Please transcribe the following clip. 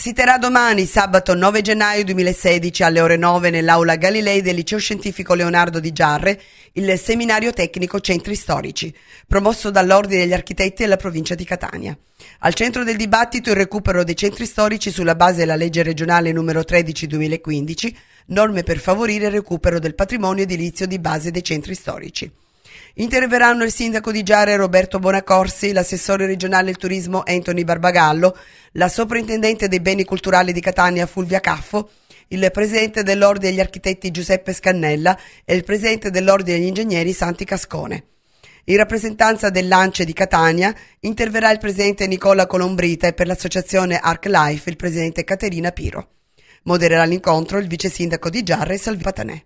Si terrà domani, sabato 9 gennaio 2016, alle ore 9 nell'Aula Galilei del Liceo Scientifico Leonardo di Giarre, il seminario tecnico Centri Storici, promosso dall'Ordine degli Architetti della provincia di Catania. Al centro del dibattito il recupero dei centri storici sulla base della legge regionale numero 13 2015, norme per favorire il recupero del patrimonio edilizio di base dei centri storici. Interverranno il sindaco di Giare Roberto Bonacorsi, l'assessore regionale del turismo Anthony Barbagallo, la soprintendente dei beni culturali di Catania Fulvia Caffo, il presidente dell'Ordine degli Architetti Giuseppe Scannella e il presidente dell'Ordine degli Ingegneri Santi Cascone. In rappresentanza dell'Ance di Catania interverrà il presidente Nicola Colombrita e per l'associazione Arc Life il presidente Caterina Piro. Modererà l'incontro il vice sindaco di Giarre Salvi Patanè.